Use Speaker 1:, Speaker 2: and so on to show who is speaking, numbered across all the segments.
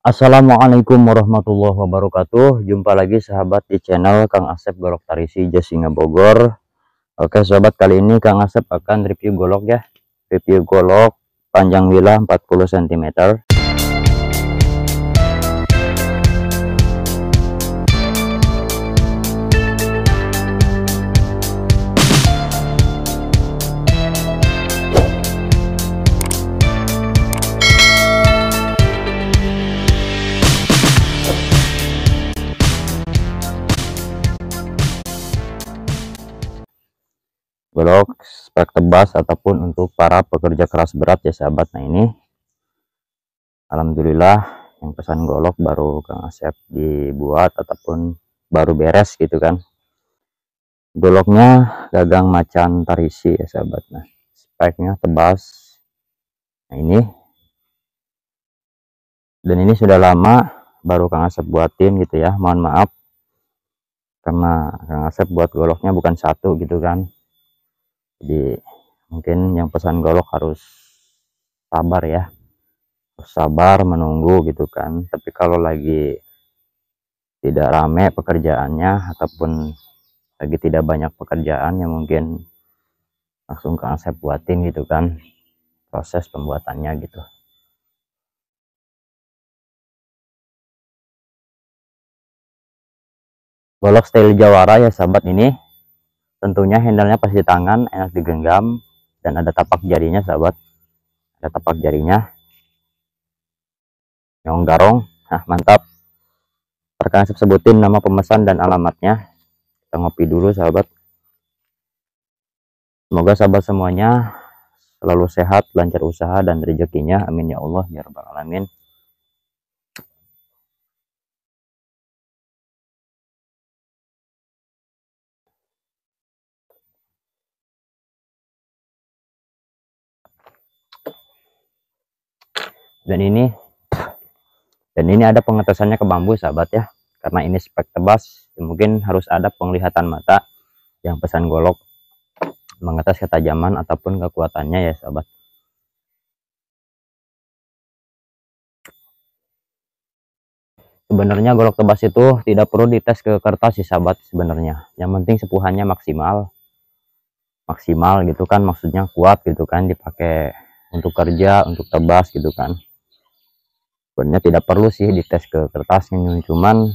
Speaker 1: Assalamualaikum warahmatullahi wabarakatuh Jumpa lagi sahabat di channel Kang Asep Golok Tarisi Jasinga Bogor Oke sahabat kali ini Kang Asep akan review golok ya Review golok panjang wilah 40 cm blok spek tebas ataupun untuk para pekerja keras berat ya sahabat nah ini Alhamdulillah yang pesan golok baru Kang Asep dibuat ataupun baru beres gitu kan goloknya gagang macan tarisi ya sahabat nah speknya tebas nah ini dan ini sudah lama baru Kang Asep buatin gitu ya mohon maaf karena Kang Asep buat goloknya bukan satu gitu kan jadi mungkin yang pesan golok harus sabar ya harus sabar menunggu gitu kan tapi kalau lagi tidak rame pekerjaannya ataupun lagi tidak banyak pekerjaan yang mungkin langsung ke Asep buatin gitu kan proses pembuatannya gitu golok style jawara ya sahabat ini tentunya handlenya pasti di tangan enak digenggam dan ada tapak jarinya sahabat ada tapak jarinya nyong garong nah mantap perkara sebutin nama pemesan dan alamatnya kita ngopi dulu sahabat semoga sahabat semuanya selalu sehat lancar usaha dan rezekinya amin ya Allah ya rabbal alamin dan ini dan ini ada pengetesannya ke bambu sahabat ya karena ini spek tebas ya mungkin harus ada penglihatan mata yang pesan golok mengetes ketajaman ataupun kekuatannya ya sahabat sebenarnya golok tebas itu tidak perlu dites ke kertas sih sahabat sebenarnya yang penting sepuhannya maksimal maksimal gitu kan maksudnya kuat gitu kan dipakai untuk kerja untuk tebas gitu kan sebenarnya tidak perlu sih dites ke kertasnya cuman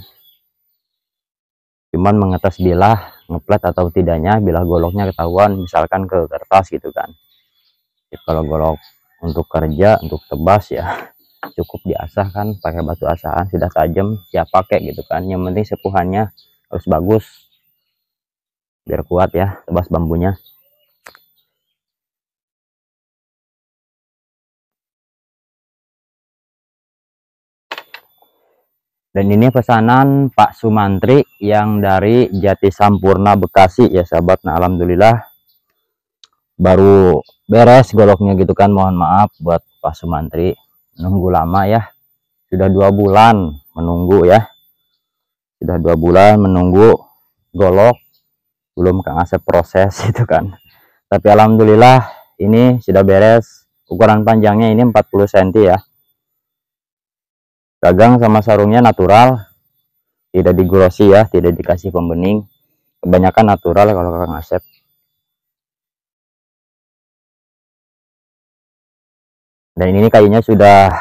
Speaker 1: cuman mengetes bilah ngeplet atau tidaknya bilah goloknya ketahuan misalkan ke kertas gitu kan Jadi, kalau golok untuk kerja untuk tebas ya cukup diasah kan pakai batu asahan sudah tajam siap pakai gitu kan yang penting sepuhannya harus bagus biar kuat ya tebas bambunya Dan ini pesanan Pak Sumantri yang dari Jati Sampurna Bekasi ya sahabat. Nah alhamdulillah baru beres goloknya gitu kan. Mohon maaf buat Pak Sumantri nunggu lama ya. Sudah dua bulan menunggu ya. Sudah dua bulan menunggu golok belum Kang Asep proses itu kan. Tapi alhamdulillah ini sudah beres. Ukuran panjangnya ini 40 cm ya gagang sama sarungnya natural tidak digrosi ya tidak dikasih pembening kebanyakan natural kalau kakak ngasep dan ini kayunya sudah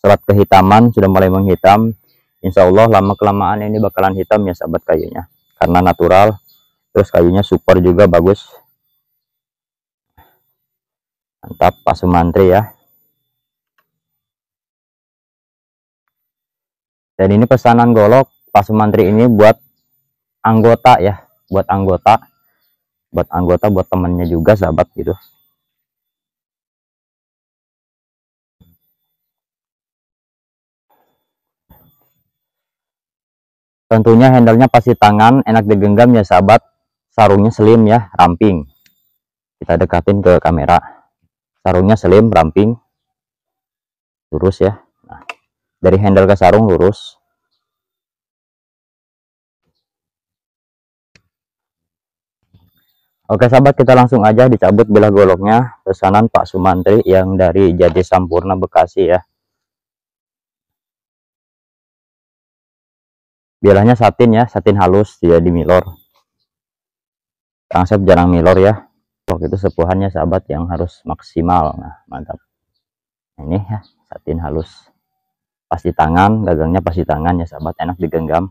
Speaker 1: serat kehitaman sudah mulai menghitam Insya Allah lama kelamaan ini bakalan hitam ya sahabat kayunya karena natural terus kayunya super juga bagus mantap Pak Sumantri ya dan ini pesanan golok Pak Sumantri ini buat anggota ya buat anggota buat anggota buat temennya juga sahabat gitu tentunya handlenya pasti tangan enak digenggam ya sahabat sarungnya slim ya ramping kita dekatin ke kamera sarungnya slim ramping lurus ya dari handle ke sarung lurus Oke sahabat kita langsung aja dicabut belah goloknya pesanan Pak Sumantri yang dari Jadi Sampurna Bekasi ya Bilahnya satin ya satin halus dia di milor Kangsep jarang milor ya waktu itu sepuhannya sahabat yang harus maksimal nah mantap ini ya satin halus pasti tangan gagangnya pasti tangannya, tangan ya sahabat enak digenggam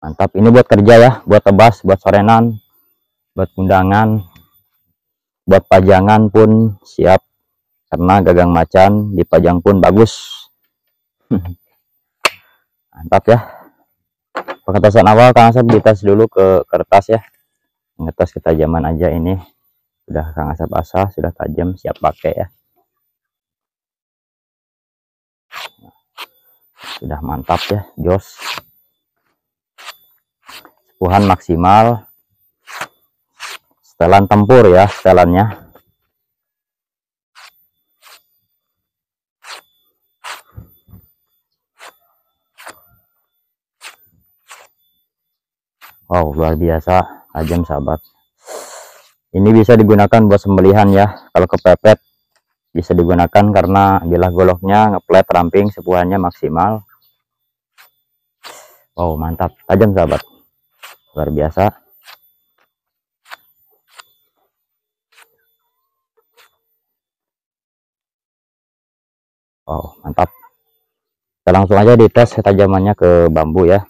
Speaker 1: mantap ini buat kerja ya buat tebas buat sorenan buat undangan buat pajangan pun siap karena gagang macan dipajang pun bagus mantap ya perkatasan awal Kang Asep dites dulu ke kertas ya ngetes kita ketajaman aja ini sudah Kang Asap asah sudah tajam siap pakai ya sudah mantap ya jos sepuhan maksimal setelan tempur ya setelannya Wow luar biasa tajam sahabat ini bisa digunakan buat sembelihan ya kalau kepepet bisa digunakan karena bilah goloknya ngeplet ramping sepuhannya maksimal wow mantap tajam sahabat luar biasa wow mantap kita langsung aja dites tajamannya ke bambu ya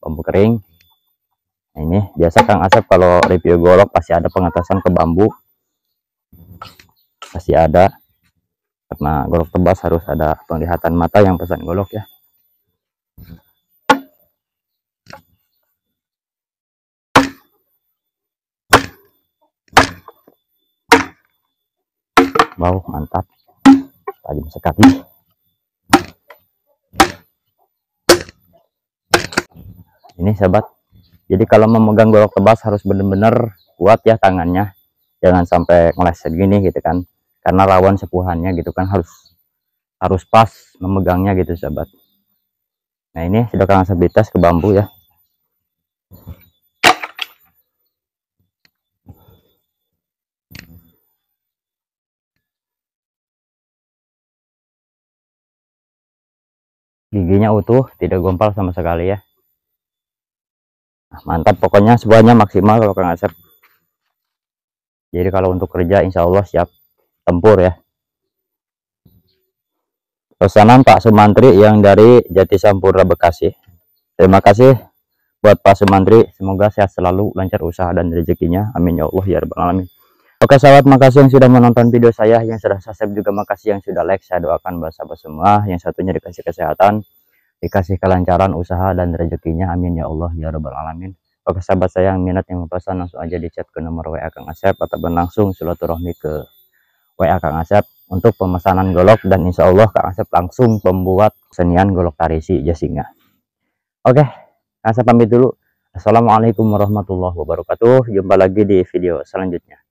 Speaker 1: bambu kering nah, ini biasa Kang Asep kalau review golok pasti ada pengatasan ke bambu pasti ada karena golok tebas harus ada penglihatan mata yang pesan golok ya wow mantap Lagi sekali ini sahabat jadi kalau memegang golok tebas harus benar-benar kuat ya tangannya jangan sampai ngeleset gini gitu kan karena lawan sepuhannya gitu kan harus harus pas memegangnya gitu sahabat nah ini sudah kalian sebitas ke bambu ya giginya utuh tidak gompal sama sekali ya mantap pokoknya semuanya maksimal kalau Kang Asep jadi kalau untuk kerja insya Allah siap tempur ya pesanan Pak Sumantri yang dari Jati Sampurna Bekasi terima kasih buat Pak Sumantri semoga sehat selalu lancar usaha dan rezekinya amin ya Allah ya rabbal alamin Oke sahabat makasih yang sudah menonton video saya yang sudah subscribe juga makasih yang sudah like saya doakan bahasa sahabat semua yang satunya dikasih kesehatan dikasih kelancaran usaha dan rezekinya amin ya Allah ya rabbal alamin oke sahabat saya yang minat yang pesan langsung aja di chat ke nomor WA Kang Asep atau langsung silaturahmi ke WA Kang Asep untuk pemesanan golok dan insya Allah Kang Asep langsung pembuat kesenian golok tarisi jasinya oke Kang Asep pamit dulu Assalamualaikum warahmatullahi wabarakatuh jumpa lagi di video selanjutnya